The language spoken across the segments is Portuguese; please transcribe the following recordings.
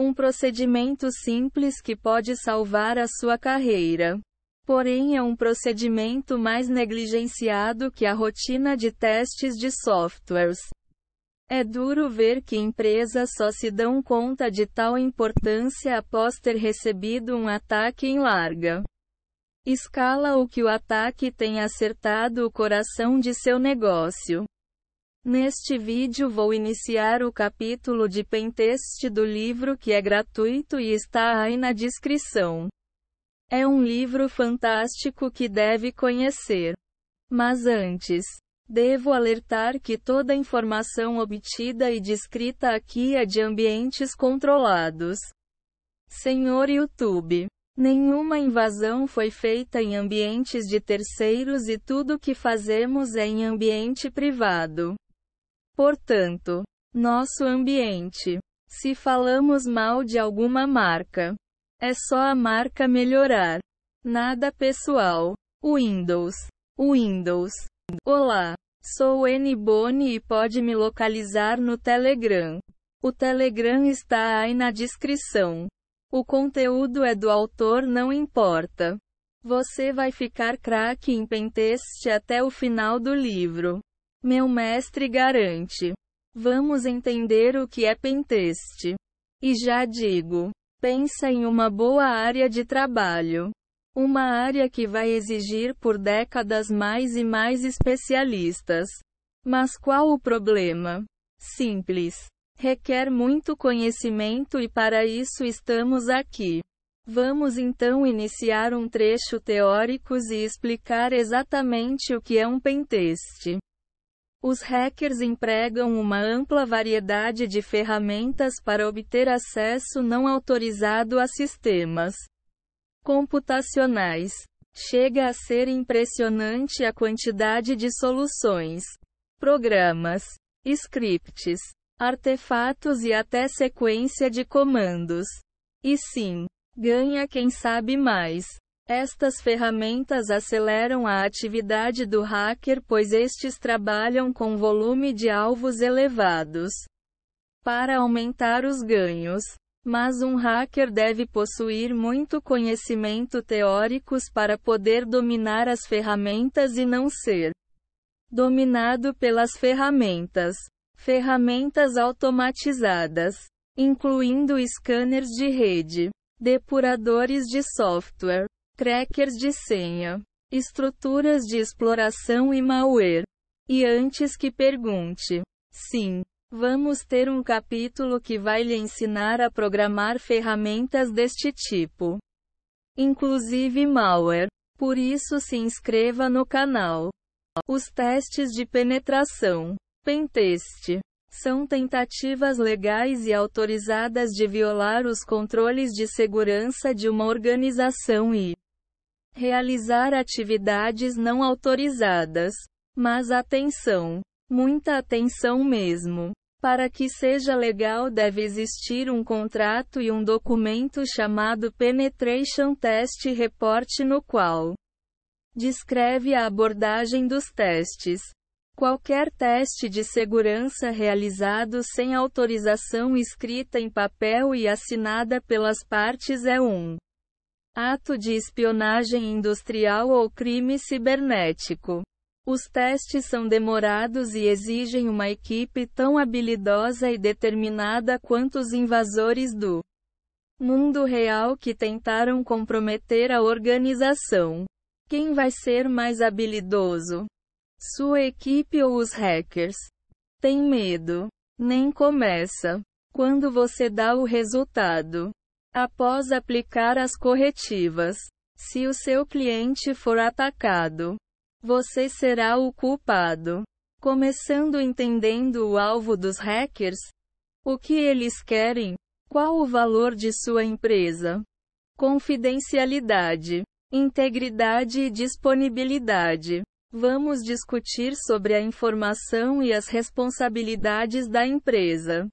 Um procedimento simples que pode salvar a sua carreira. Porém, é um procedimento mais negligenciado que a rotina de testes de softwares. É duro ver que empresas só se dão conta de tal importância após ter recebido um ataque em larga escala ou que o ataque tenha acertado o coração de seu negócio. Neste vídeo vou iniciar o capítulo de pentest do livro que é gratuito e está aí na descrição. É um livro fantástico que deve conhecer. Mas antes, devo alertar que toda informação obtida e descrita aqui é de ambientes controlados. Senhor YouTube. Nenhuma invasão foi feita em ambientes de terceiros e tudo que fazemos é em ambiente privado. Portanto, nosso ambiente. Se falamos mal de alguma marca, é só a marca melhorar. Nada pessoal. Windows. Windows. Olá, sou N Boni e pode me localizar no Telegram. O Telegram está aí na descrição. O conteúdo é do autor, não importa. Você vai ficar craque em penteste até o final do livro. Meu mestre garante. Vamos entender o que é penteste. E já digo: pensa em uma boa área de trabalho. Uma área que vai exigir por décadas mais e mais especialistas. Mas qual o problema? Simples. Requer muito conhecimento e para isso estamos aqui. Vamos então iniciar um trecho teórico e explicar exatamente o que é um penteste. Os hackers empregam uma ampla variedade de ferramentas para obter acesso não autorizado a sistemas computacionais. Chega a ser impressionante a quantidade de soluções, programas, scripts, artefatos e até sequência de comandos. E sim, ganha quem sabe mais. Estas ferramentas aceleram a atividade do hacker pois estes trabalham com volume de alvos elevados para aumentar os ganhos. Mas um hacker deve possuir muito conhecimento teóricos para poder dominar as ferramentas e não ser dominado pelas ferramentas. Ferramentas automatizadas, incluindo scanners de rede, depuradores de software, crackers de senha, estruturas de exploração e malware. E antes que pergunte, sim, vamos ter um capítulo que vai lhe ensinar a programar ferramentas deste tipo, inclusive malware. Por isso, se inscreva no canal. Os testes de penetração, pentest, são tentativas legais e autorizadas de violar os controles de segurança de uma organização e realizar atividades não autorizadas. Mas atenção, muita atenção mesmo. Para que seja legal, deve existir um contrato e um documento chamado Penetration Test Report, no qual descreve a abordagem dos testes. Qualquer teste de segurança realizado sem autorização escrita em papel e assinada pelas partes é um ato de espionagem industrial ou crime cibernético. Os testes são demorados e exigem uma equipe tão habilidosa e determinada quanto os invasores do mundo real que tentaram comprometer a organização. Quem vai ser mais habilidoso? Sua equipe ou os hackers? Tem medo? Nem começa. Quando você dá o resultado, Após aplicar as corretivas, se o seu cliente for atacado, você será o culpado. Começando entendendo o alvo dos hackers, o que eles querem, qual o valor de sua empresa, confidencialidade, integridade e disponibilidade. Vamos discutir sobre a informação e as responsabilidades da empresa.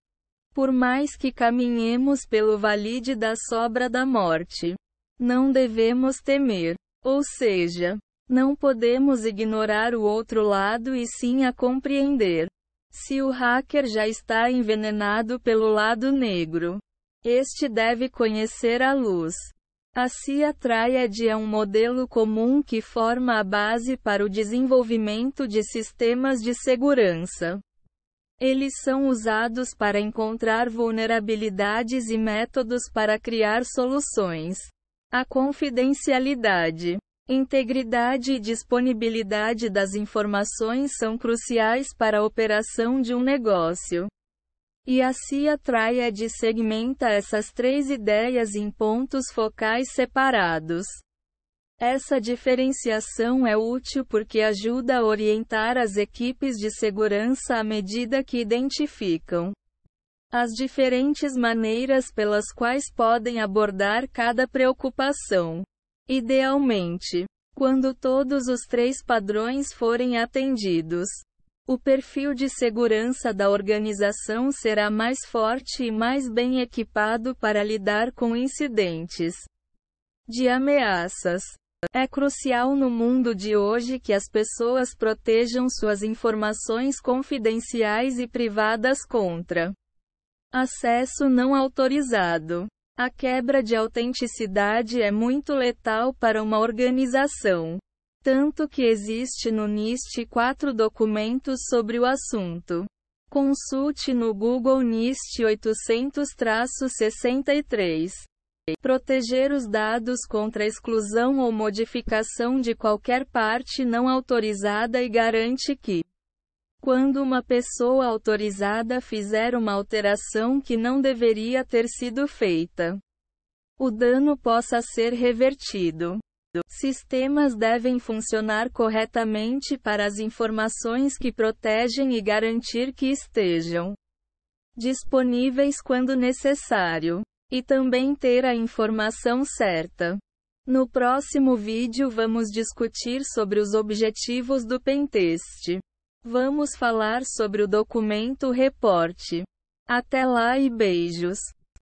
Por mais que caminhemos pelo valide da sobra da morte, não devemos temer. Ou seja, não podemos ignorar o outro lado e sim a compreender. Se o hacker já está envenenado pelo lado negro, este deve conhecer a luz. A CIA Triad é um modelo comum que forma a base para o desenvolvimento de sistemas de segurança. Eles são usados para encontrar vulnerabilidades e métodos para criar soluções. A confidencialidade, integridade e disponibilidade das informações são cruciais para a operação de um negócio. E assim a CIA Triad segmenta essas três ideias em pontos focais separados. Essa diferenciação é útil porque ajuda a orientar as equipes de segurança à medida que identificam as diferentes maneiras pelas quais podem abordar cada preocupação. Idealmente, quando todos os três padrões forem atendidos, o perfil de segurança da organização será mais forte e mais bem equipado para lidar com incidentes de ameaças é crucial no mundo de hoje que as pessoas protejam suas informações confidenciais e privadas contra acesso não autorizado. A quebra de autenticidade é muito letal para uma organização. Tanto que existe no NIST quatro documentos sobre o assunto. Consulte no Google NIST 800-63. Proteger os dados contra exclusão ou modificação de qualquer parte não autorizada e garante que, quando uma pessoa autorizada fizer uma alteração que não deveria ter sido feita, o dano possa ser revertido. Sistemas devem funcionar corretamente para as informações que protegem e garantir que estejam disponíveis quando necessário. E também ter a informação certa. No próximo vídeo vamos discutir sobre os objetivos do penteste. Vamos falar sobre o documento reporte. Até lá e beijos!